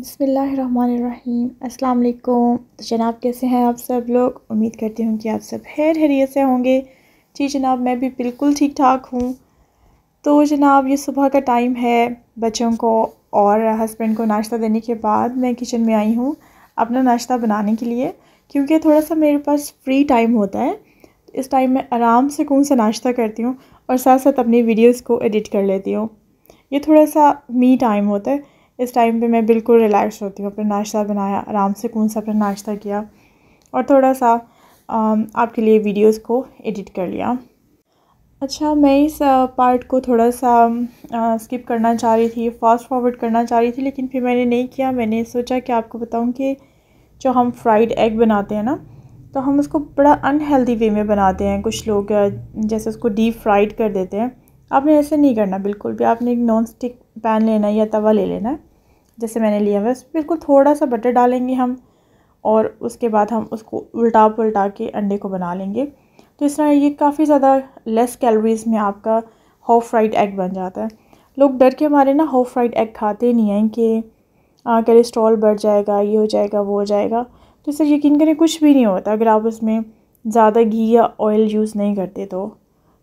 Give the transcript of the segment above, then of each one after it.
बसमीम अल्लाम तो जनाब कैसे हैं आप सब लोग उम्मीद करती हूँ कि आप सब खैर हैरियत से होंगे जी जनाब मैं भी बिल्कुल ठीक ठाक हूँ तो जनाब ये सुबह का टाइम है बच्चों को और हस्बैंड को नाश्ता देने के बाद मैं किचन में आई हूँ अपना नाश्ता बनाने के लिए क्योंकि थोड़ा सा मेरे पास फ्री टाइम होता है इस टाइम में आराम से कौन सा नाश्ता करती हूँ और साथ साथ अपनी वीडियोज़ को एडिट कर लेती हूँ ये थोड़ा सा मी टाइम होता है इस टाइम पे मैं बिल्कुल रिलैक्स होती हूँ अपना नाश्ता बनाया आराम से कौन सा अपना नाश्ता किया और थोड़ा सा आपके लिए वीडियोस को एडिट कर लिया अच्छा मैं इस पार्ट को थोड़ा सा स्किप करना चाह रही थी फास्ट फॉरवर्ड करना चाह रही थी लेकिन फिर मैंने नहीं किया मैंने सोचा कि आपको बताऊँ कि जो हम फ्राइड एग बनाते हैं ना तो हम उसको बड़ा अनहेल्दी वे में बनाते हैं कुछ लोग जैसे उसको डीप फ्राइड कर देते हैं आपने ऐसे नहीं करना बिल्कुल भी आपने एक नॉन स्टिक पैन लेना है या तवा ले लेना है जैसे मैंने लिया हुआ है बिल्कुल थोड़ा सा बटर डालेंगे हम और उसके बाद हम उसको उल्टा पुलटा के अंडे को बना लेंगे तो इस तरह ये काफ़ी ज़्यादा लेस कैलोरीज़ में आपका हाफ फ्राइड एग बन जाता है लोग डर के हमारे ना हाफ फ्राइड एग खाते नहीं हैं कि कोलेस्ट्रॉल बढ़ जाएगा ये हो जाएगा वो हो जाएगा तो इससे यकीन करें कुछ भी नहीं होता अगर आप उसमें ज़्यादा घी या ऑयल यूज़ नहीं करते तो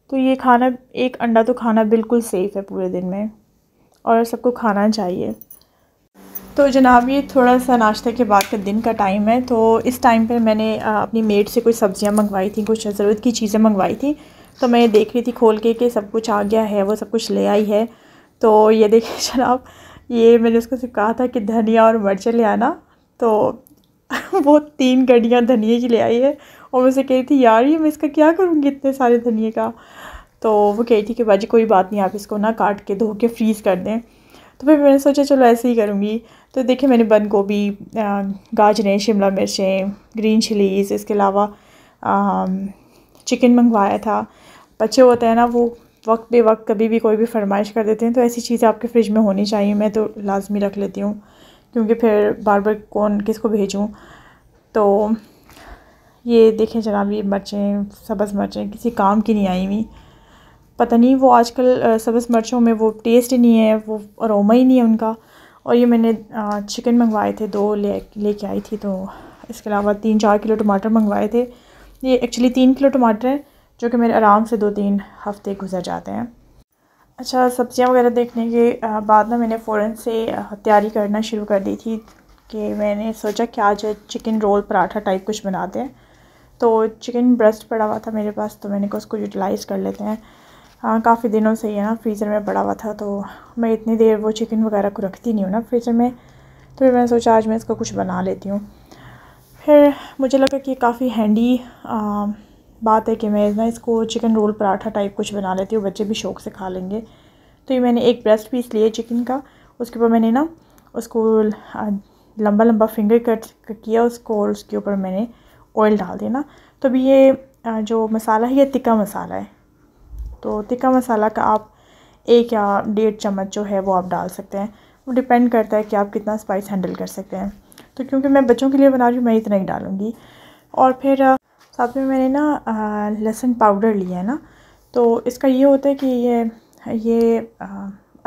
तो ये खाना एक अंडा तो खाना बिल्कुल सेफ़ है पूरे दिन में और सबको खाना चाहिए तो जनाब ये थोड़ा सा नाश्ते के बाद का दिन का टाइम है तो इस टाइम पर मैंने अपनी मेड से कुछ सब्ज़ियाँ मंगवाई थी कुछ ज़रूरत की चीज़ें मंगवाई थी तो मैं देख रही थी खोल के कि सब कुछ आ गया है वो सब कुछ ले आई है तो ये देखिए जनाब ये मैंने उसको सिर्फ कहा था कि धनिया और मिर्चें ले आना तो वो तीन गड्डियाँ धनिए की ले आई है और मैं उसे कह रही थी यार ये मैं इसका क्या करूँगी इतने सारे धनिए का तो वो कह रही थी कि बाजी कोई बात नहीं आप इसको ना काट के धो के फ्रीज़ कर दें तो फिर मैंने सोचा चलो ऐसे ही करूँगी तो देखिए मैंने बंद गोभी गाजरें शिमला मिर्चें ग्रीन चिलीज़ इसके अलावा चिकन मंगवाया था बच्चे होते हैं ना वो वक्त बे वक्त कभी भी कोई भी फरमाइश कर देते हैं तो ऐसी चीज़ें आपके फ्रिज में होनी चाहिए मैं तो लाजमी रख लेती हूँ क्योंकि फिर बार बार कौन किसको भेजूँ तो ये देखें जनाब ये मिर्चें सब्ज़ मिर्चें किसी काम की नहीं आई हुई पता नहीं वो आजकल सब्ज़ मिर्चों में वो टेस्ट ही नहीं है वो अरोमा ही नहीं है उनका और ये मैंने चिकन मंगवाए थे दो ले लेके आई थी तो इसके अलावा तीन चार किलो टमाटर मंगवाए थे ये एक्चुअली तीन किलो टमाटर हैं जो कि मेरे आराम से दो तीन हफ्ते गुजर जाते हैं अच्छा सब्ज़ियाँ वगैरह देखने के बाद ना मैंने फ़ौरन से तैयारी करना शुरू कर दी थी कि मैंने सोचा कि आज चिकन रोल पराठा टाइप कुछ बनाते हैं तो चिकन ब्रेस्ट पड़ा हुआ था मेरे पास तो मैंने कहा उसको यूटिलाइज़ कर लेते हैं हाँ, काफ़ी दिनों से ये ना फ्रीज़र में पड़ा हुआ था तो मैं इतनी देर वो चिकन वगैरह को रखती नहीं हूँ ना फ्रीज़र में तो फिर मैंने सोचा आज मैं इसको कुछ बना लेती हूँ फिर मुझे लगा कि काफ़ी हैंडी आ, बात है कि मैं ना इसको चिकन रोल पराठा टाइप कुछ बना लेती हूँ बच्चे भी शौक से खा लेंगे तो ये मैंने एक ब्रेस्ट पीस लिए चिकन का उसके ऊपर मैंने ना उसको लंबा लंबा फिंगर कट किया उसको और उसके ऊपर मैंने ऑयल डाल दिया ना तो अभी ये जो मसाला है ये तिक्का मसाला है तो तिक्का मसाला का आप एक या डेढ़ चम्मच जो है वो आप डाल सकते हैं वो डिपेंड करता है कि आप कितना स्पाइस हैंडल कर सकते हैं तो क्योंकि मैं बच्चों के लिए बना रही हूँ मैं इतना ही डालूँगी और फिर साथ में मैंने ना लहसुन पाउडर लिया है ना तो इसका ये होता है कि ये ये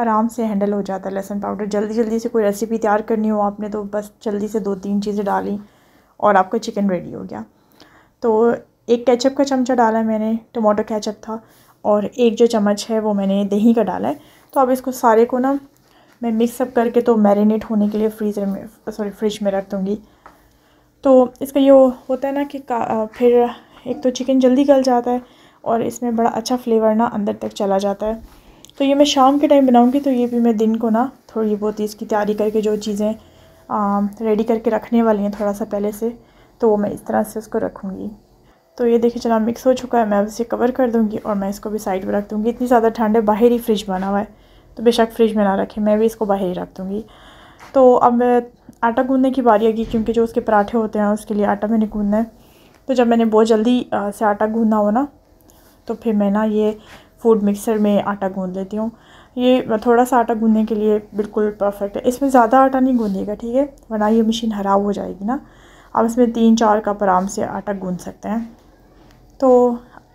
आराम से हैंडल हो जाता है लहसुन पाउडर जल्दी जल्दी से कोई रेसिपी तैयार करनी हो आपने तो बस जल्दी से दो तीन चीज़ें डाली और आपका चिकन रेडी हो गया तो एक केचप का चमचा डाला मैंने टमाटो केचप था और एक जो चम्मच है वो मैंने दही का डाला है तो अब इसको सारे को ना मैं मिक्सअप करके तो मैरिनेट होने के लिए फ्रीज़र में सॉरी फ्रिज में रख दूँगी तो इसका ये होता है ना कि फिर एक तो चिकन जल्दी गल जाता है और इसमें बड़ा अच्छा फ्लेवर ना अंदर तक चला जाता है तो ये मैं शाम के टाइम बनाऊँगी तो ये भी मैं दिन को ना थोड़ी बहुत इसकी तैयारी करके जो चीज़ें रेडी करके रखने वाली हैं थोड़ा सा पहले से तो मैं इस तरह से उसको रखूँगी तो ये देखिए चना मिक्स हो चुका है मैं अब इसे कवर कर दूँगी और मैं इसको भी साइड में रख दूँगी इतनी ज़्यादा ठंड है बाहर ही फ्रिज बना हुआ है तो बेशक फ्रिज में ना रखें मैं भी इसको बाहर ही रख दूँगी तो अब आटा गूंदने की बारी आएगी क्योंकि जो उसके पराठे होते हैं उसके लिए आटा मैंने गूंदना है तो जब मैंने बहुत जल्दी से आटा गूँधना हो ना तो फिर मैं ना ये फूड मिक्सर में आटा गूँध लेती हूँ ये थोड़ा सा आटा गूंदने के लिए बिल्कुल परफेक्ट है इसमें ज़्यादा आटा नहीं गूंदेगा ठीक है वरना ये मशीन ख़राब हो जाएगी ना अब इसमें तीन चार कप आराम से आटा गूँध सकते हैं तो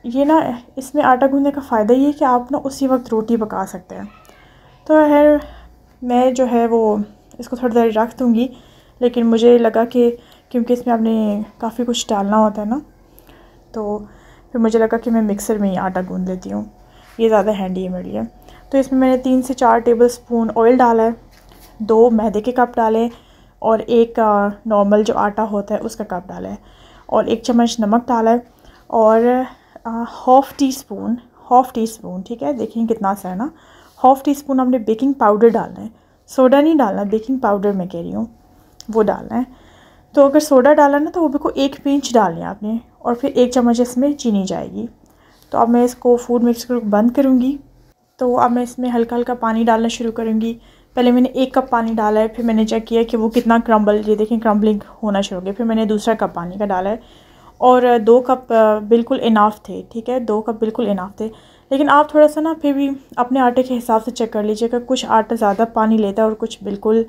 ये ना इसमें आटा गूँधने का फ़ायदा ये है कि आप ना उसी वक्त रोटी पका सकते हैं तो है मैं जो है वो इसको थोड़ी देर रख दूँगी लेकिन मुझे लगा कि क्योंकि इसमें आपने काफ़ी कुछ डालना होता है ना तो फिर मुझे लगा कि मैं मिक्सर में ही आटा गूँध लेती हूँ ये ज़्यादा हैंडी है मेरे लिए तो इसमें मैंने तीन से चार टेबल स्पून ऑयल डाला है दो मैदे के कप डाले और एक नॉर्मल जो आटा होता है उसका कप डाला है और एक चम्मच नमक डाला है और half teaspoon half teaspoon ठीक है देखिए कितना सा है ना हाफ टी स्पून हमने बेकिंग पाउडर डालना है सोडा नहीं डालना बेकिंग पाउडर मैं कह रही हूँ वो डालना है तो अगर सोडा डाला ना तो वो बिल्कुल एक पिंच डालना है आपने और फिर एक चम्मच इसमें चीनी जाएगी तो अब मैं इसको फूड कर बंद करूँगी तो अब मैं इसमें हल्का हल्का पानी डालना शुरू करूँगी पहले मैंने एक कप पानी डाला है फिर मैंने चेक किया कि वो कितना क्रम्बल ये देखें क्रम्बलिंग होना शुरू हो गया फिर मैंने दूसरा कप पानी का डाला है और दो कप बिल्कुल इनाफ थे ठीक है दो कप बिल्कुल इनाफ थे लेकिन आप थोड़ा सा ना फिर भी अपने आटे के हिसाब से चेक कर लीजिएगा कुछ आटा ज़्यादा पानी लेता है और कुछ बिल्कुल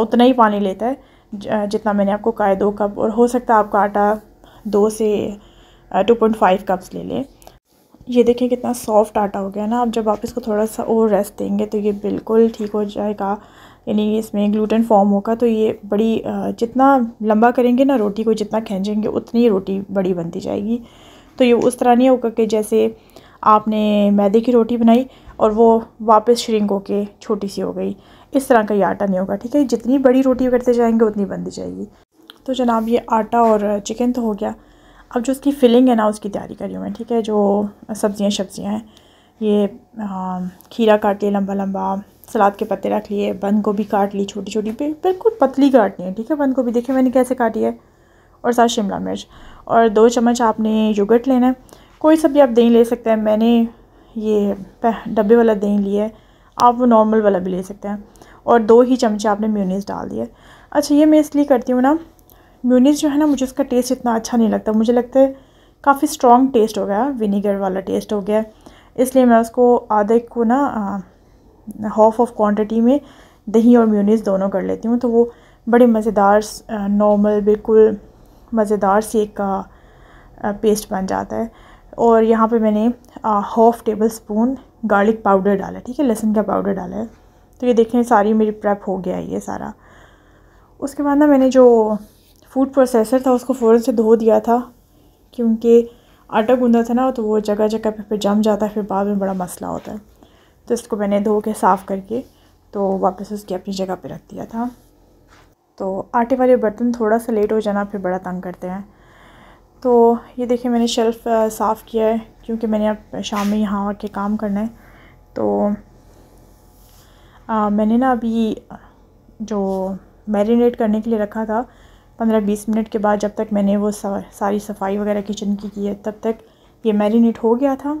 उतना ही पानी लेता है जितना मैंने आपको कहा दो कप और हो सकता है आपका आटा दो से टू पॉइंट फाइव कप्स ले लें ये देखिए कितना सॉफ्ट आटा हो गया ना आप जब आप इसको थोड़ा सा और रेस्ट देंगे तो ये बिल्कुल ठीक हो जाएगा यानी इसमें ग्लूटेन फॉर्म होगा तो ये बड़ी जितना लंबा करेंगे ना रोटी को जितना खींचेंगे उतनी रोटी बड़ी बनती जाएगी तो ये उस तरह नहीं होगा कि जैसे आपने मैदे की रोटी बनाई और वो वापस श्रिंक होके छोटी सी हो गई इस तरह का ये आटा नहीं होगा ठीक है जितनी बड़ी रोटी करते जाएंगे उतनी बनती जाएगी तो जनाब ये आटा और चिकन तो हो गया अब जो उसकी फिलिंग है ना उसकी तैयारी करी हूँ मैं ठीक है जो सब्ज़ियाँ सब्ज़ियाँ हैं ये खीरा काटे लंबा लम्बा लम्बा सलाद के पत्ते रख लिए बंद गोभी काट ली छोटी छोटी बिल्कुल पतली काटनी है ठीक है बंद गोभी देखिए मैंने कैसे काटी है और साथ शिमला मिर्च और दो चम्मच आपने योगर्ट लेना है कोई सब्ज़ी आप दही ले सकते हैं मैंने ये डब्बे वाला दही लिया है आप वो नॉर्मल वाला भी ले सकते हैं और दो ही चम्मच आपने म्यूनिस डाल दिए अच्छा ये मैं इसलिए करती हूँ ना म्यूनिस जो है ना मुझे उसका टेस्ट इतना अच्छा नहीं लगता मुझे लगता है काफ़ी स्ट्रॉन्ग टेस्ट हो गया विनीगर वाला टेस्ट हो गया इसलिए मैं उसको आधे को ना हाफ ऑफ क्वांटिटी में दही और म्यूनिस दोनों कर लेती हूँ तो वो बड़े मज़ेदार नॉर्मल बिल्कुल मज़ेदार सेक का पेस्ट बन जाता है और यहाँ पे मैंने half tablespoon garlic powder डाला ठीक है लहसुन का पाउडर डाला है तो ये देखें सारी मेरी प्रेप हो गया ये सारा उसके बाद ना मैंने जो फूड प्रोसेसर था उसको फ़ौरन से धो दिया था क्योंकि आटा गूंदा था ना तो वो जगह जगह पे फिर जम जाता है फिर बाद में बड़ा मसला होता है तो इसको मैंने धो के साफ़ करके तो वापस उसकी अपनी जगह पे रख दिया था तो आटे वाले बर्तन थोड़ा सा लेट हो जाना फिर बड़ा तंग करते हैं तो ये देखिए मैंने शेल्फ़ साफ़ किया है क्योंकि मैंने अब शाम में यहाँ आके काम करना है तो आ, मैंने ना अभी जो मैरिनेट करने के लिए रखा था पंद्रह बीस मिनट के बाद जब तक मैंने वो सारी सफाई वगैरह किचन की की है तब तक ये मैरिनेट हो गया था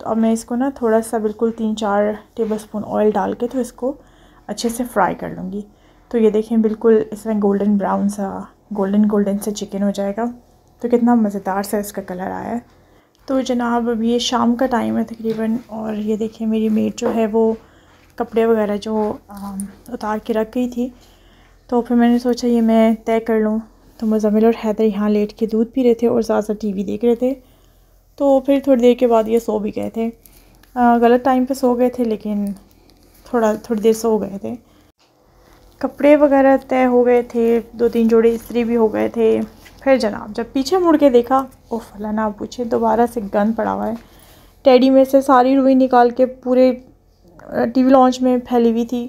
तो अब मैं इसको ना थोड़ा सा बिल्कुल तीन चार टेबल स्पून ऑयल डाल के तो इसको अच्छे से फ्राई कर लूँगी तो ये देखें बिल्कुल इसमें गोल्डन ब्राउन सा गोल्डन गोल्डन सा चिकन हो जाएगा तो कितना मज़ेदार सा इसका कलर आया है तो जनाब अब ये शाम का टाइम है तकरीबन और ये देखें मेरी मेड जो है वो कपड़े वगैरह जो आ, उतार के रख गई थी तो फिर मैंने सोचा ये मैं तय कर लूँ तो मजमिल और हैदर यहाँ लेट के दूध पी रहे थे और ज़्यादा टीवी देख रहे थे तो फिर थोड़ी देर के बाद ये सो भी गए थे आ, गलत टाइम पे सो गए थे लेकिन थोड़ा थोड़ी देर सो गए थे कपड़े वगैरह तय हो गए थे दो तीन जोड़े इस्त्री भी हो गए थे फिर जनाब जब पीछे मुड़ के देखा ओ फलाना पूछे दोबारा से गंद पड़ा हुआ है टैडी में से सारी रुई निकाल के पूरे टीवी लॉन्च में फैली हुई थी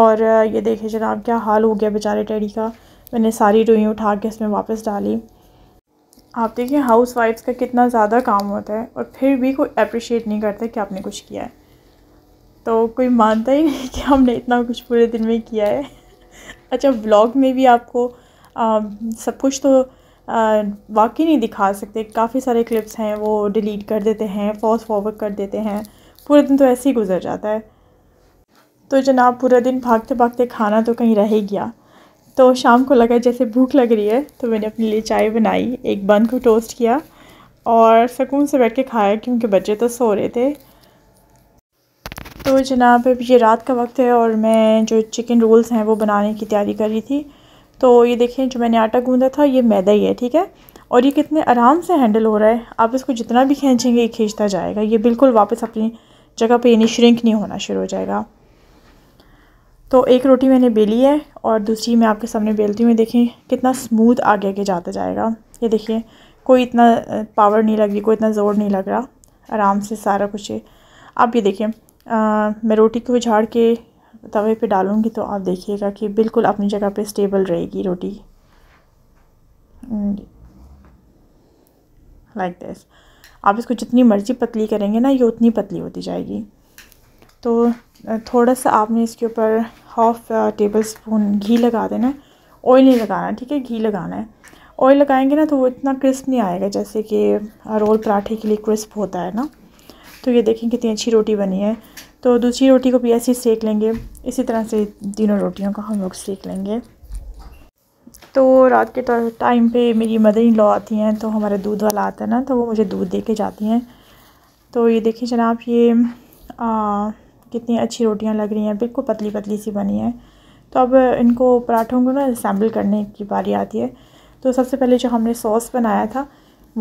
और ये देखे जनाब क्या हाल हो गया बेचारे टैडी का मैंने सारी रुई उठा के इसमें वापस डाली आप देखिए हाउस वाइफ्स का कितना ज़्यादा काम होता है और फिर भी कोई अप्रिशिएट नहीं करता कि आपने कुछ किया है तो कोई मानता ही नहीं कि हमने इतना कुछ पूरे दिन में किया है अच्छा ब्लॉग में भी आपको आ, सब कुछ तो वाकई नहीं दिखा सकते काफ़ी सारे क्लिप्स हैं वो डिलीट कर देते हैं फॉस फॉरवर्ड कर देते हैं पूरे दिन तो ऐसे ही गुजर जाता है तो जनाब पूरा दिन भागते भागते खाना तो कहीं रह गया तो शाम को लगा जैसे भूख लग रही है तो मैंने अपने लिए चाय बनाई एक बन को टोस्ट किया और सुकून से बैठ के खाया क्योंकि बच्चे तो सो रहे थे तो जनाब अब ये रात का वक्त है और मैं जो चिकन रोल्स हैं वो बनाने की तैयारी कर रही थी तो ये देखें जो मैंने आटा गूंदा था ये मैदा ही है ठीक है और ये कितने आराम से हैंडल हो रहा है आप इसको जितना भी खींचेंगे ये खींचता जाएगा ये बिल्कुल वापस अपनी जगह पे यानी श्रिंक नहीं होना शुरू हो जाएगा तो एक रोटी मैंने बेली है और दूसरी मैं आपके सामने बेलती हूँ देखें कितना स्मूथ आगे आगे जाता जाएगा ये देखिए कोई इतना पावर नहीं लग रही कोई इतना ज़ोर नहीं लग रहा आराम से सारा कुछ है आप ये देखिए मैं रोटी को झाड़ के तवे पे डालूँगी तो आप देखिएगा कि बिल्कुल अपनी जगह पे स्टेबल रहेगी रोटी लाइक हम्म, like दिस आप इसको जितनी मर्ज़ी पतली करेंगे ना ये उतनी पतली होती जाएगी तो थोड़ा सा आपने इसके ऊपर हाफ टेबल स्पून घी लगा देना है ऑयल नहीं लगाना ठीक है घी लगाना है ऑयल लगाएंगे ना तो वो इतना क्रिस्प नहीं आएगा जैसे कि रोल पराठे के लिए क्रिस्प होता है ना तो ये देखें कितनी अच्छी रोटी बनी है तो दूसरी रोटी को भी ऐसे ही सेक लेंगे इसी तरह से तीनों रोटियों का हम लोग सेक लेंगे तो रात के टाइम पे मेरी मदर इन लॉ आती हैं तो हमारा दूध वाला आता है ना तो वो मुझे दूध दे के जाती हैं तो ये देखिए जनाब ये आ, कितनी अच्छी रोटियां लग रही हैं बिल्कुल पतली पतली सी बनी है तो अब इनको पराठों को ना असम्बल करने की बारी आती है तो सबसे पहले जो हमने सॉस बनाया था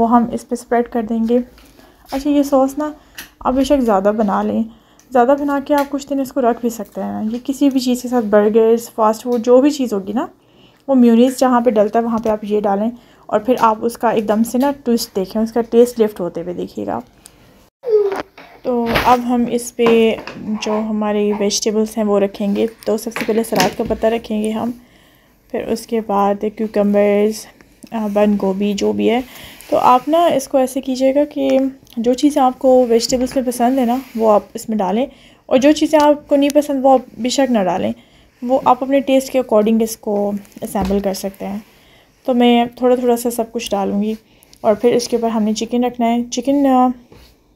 वो हम इस पर स्प्रेड कर देंगे अच्छा ये सॉस ना आप बेशक ज़्यादा बना लें ज़्यादा बना के आप कुछ दिन इसको रख भी सकते हैं ये किसी भी चीज़ के साथ बर्गर्स फास्ट फूड जो भी चीज़ होगी ना वो म्यूनीस जहाँ पर डलता है वहाँ पर आप ये डालें और फिर आप उसका एकदम से ना ट्विस्ट देखें उसका टेस्ट लिफ्ट होते हुए देखिएगा आप तो अब हम इस पर जो हमारे वेजिटेबल्स हैं वो रखेंगे तो सबसे पहले सलाद का पत्ता रखेंगे हम फिर उसके बाद क्यूकम्बर्स बंद गोभी जो भी है तो आप ना इसको ऐसे कीजिएगा कि जो चीज़ें आपको वेजिटेबल्स में पसंद है ना वो आप इसमें डालें और जो चीज़ें आपको नहीं पसंद वो आप बेशक ना डालें वो आप अपने टेस्ट के अकॉर्डिंग इसको असम्बल कर सकते हैं तो मैं थोड़ा थोड़ा सा सब कुछ डालूँगी और फिर इसके ऊपर हमने चिकन रखना है चिकन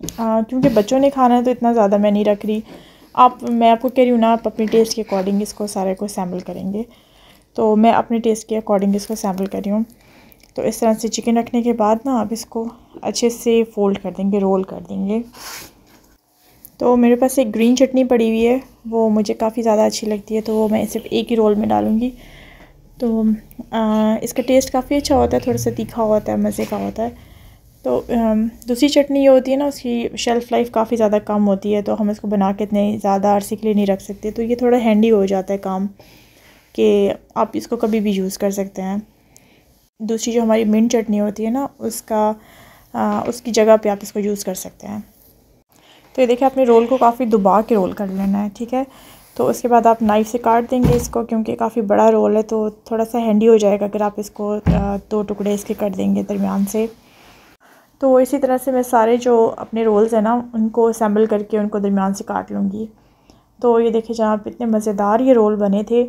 क्योंकि बच्चों ने खाना है तो इतना ज़्यादा मैं नहीं रख रही आप मैं आपको कह रही हूँ ना आप अपने टेस्ट के अकॉर्डिंग इसको सारे को सैम्पल करेंगे तो मैं अपने टेस्ट के अकॉर्डिंग इसको सैम्पल कर रही हूँ तो इस तरह से चिकन रखने के बाद ना आप इसको अच्छे से फोल्ड कर देंगे रोल कर देंगे तो मेरे पास एक ग्रीन चटनी पड़ी हुई है वो मुझे काफ़ी ज़्यादा अच्छी लगती है तो वो मैं सिर्फ एक ही रोल में डालूँगी तो आ, इसका टेस्ट काफ़ी अच्छा होता है थोड़ा सा तीखा होता है मज़े का होता है तो दूसरी चटनी ये होती है ना उसकी शेल्फ़ लाइफ काफ़ी ज़्यादा कम होती है तो हम इसको बना के इतने ज़्यादा अरसे के लिए नहीं रख सकते तो ये थोड़ा हैंडी हो जाता है काम कि आप इसको कभी भी यूज़ कर सकते हैं दूसरी जो हमारी मिंट चटनी होती है ना उसका आ, उसकी जगह पे आप इसको यूज़ कर सकते हैं तो ये देखिए आपने रोल को काफ़ी दुबा के रोल कर लेना है ठीक है तो उसके बाद आप नाइफ़ से काट देंगे इसको क्योंकि काफ़ी बड़ा रोल है तो थोड़ा सा हैंडी हो जाएगा अगर आप इसको दो टुकड़े इसके कर देंगे दरमियान से तो इसी तरह से मैं सारे जो अपने रोल्स हैं ना उनको असम्बल करके उनको दरमियान से काट लूँगी तो ये देखिए जनाब इतने मज़ेदार ये रोल बने थे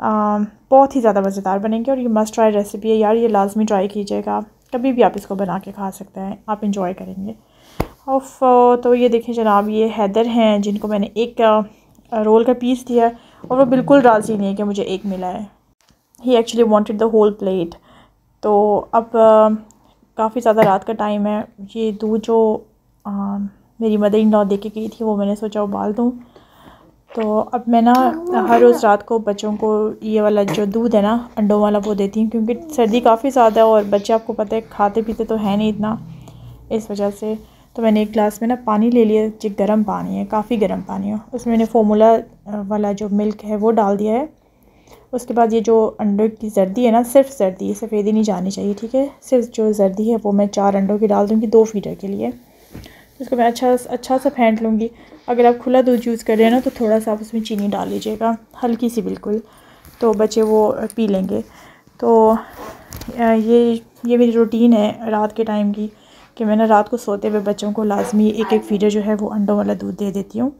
आ, बहुत ही ज़्यादा मज़ेदार बनेंगे और ये मस्ट ट्राई रेसिपी है यार ये लाजमी ट्राई कीजिएगा कभी भी आप इसको बना के खा सकते हैं आप इंजॉय करेंगे ऑफ तो ये देखें जनाब ये हैदर हैं जिनको मैंने एक रोल का पीस दिया है और वो बिल्कुल राज़ी नहीं है कि मुझे एक मिला है ही actually wanted the whole plate तो अब काफ़ी ज़्यादा रात का टाइम है ये दूध जो आ, मेरी मदर इन लॉ दे गई थी वो मैंने सोचा उबाल दूँ तो अब मैं ना हर रोज़ रात को बच्चों को ये वाला जो दूध है ना अंडों वाला वो देती हूँ क्योंकि सर्दी काफ़ी ज़्यादा है और बच्चे आपको पता है खाते पीते तो है नहीं इतना इस वजह से तो मैंने एक ग्लास में ना पानी ले लिया जो गर्म पानी है काफ़ी गर्म पानी है उसमें मैंने फॉर्मूला वाला जो मिल्क है वो डाल दिया है उसके बाद ये जो अंडों की जर्दी है ना सिर्फ जर्दी है सफ़ेदी नहीं जानी चाहिए ठीक है सिर्फ जो जर्दी है वो मैं चार अंडों की डाल दूँगी दो फीटर के लिए उसको मैं अच्छा अच्छा सा फेंट लूँगी अगर आप खुला दूध यूज़ कर रहे हैं ना तो थोड़ा सा आप उसमें चीनी डाल लीजिएगा हल्की सी बिल्कुल तो बच्चे वो पी लेंगे तो ये ये मेरी रूटीन है रात के टाइम की कि मैं ना रात को सोते हुए बच्चों को लाजमी एक एक फीडर जो है वो अंडों वाला दूध दे देती हूँ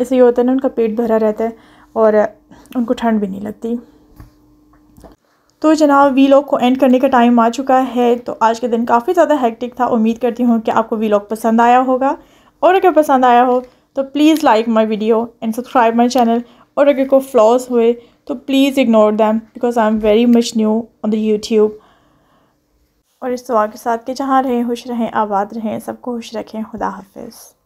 ऐसे ये होता है ना उनका पेट भरा रहता है और उनको ठंड भी नहीं लगती तो जनाब वी को एंड करने का टाइम आ चुका है तो आज का दिन काफ़ी ज़्यादा हैक्टिक था उम्मीद करती हूँ कि आपको वी पसंद आया होगा और अगर पसंद आया हो तो please like my video and subscribe my channel और अगर कोई फ्लॉज हुए तो please ignore them because I am very much new on the YouTube और इस दुआ के साथ के जहाँ रहें खुश रहें आबाद रहें सबको खुश रखें खुदा हाफिज़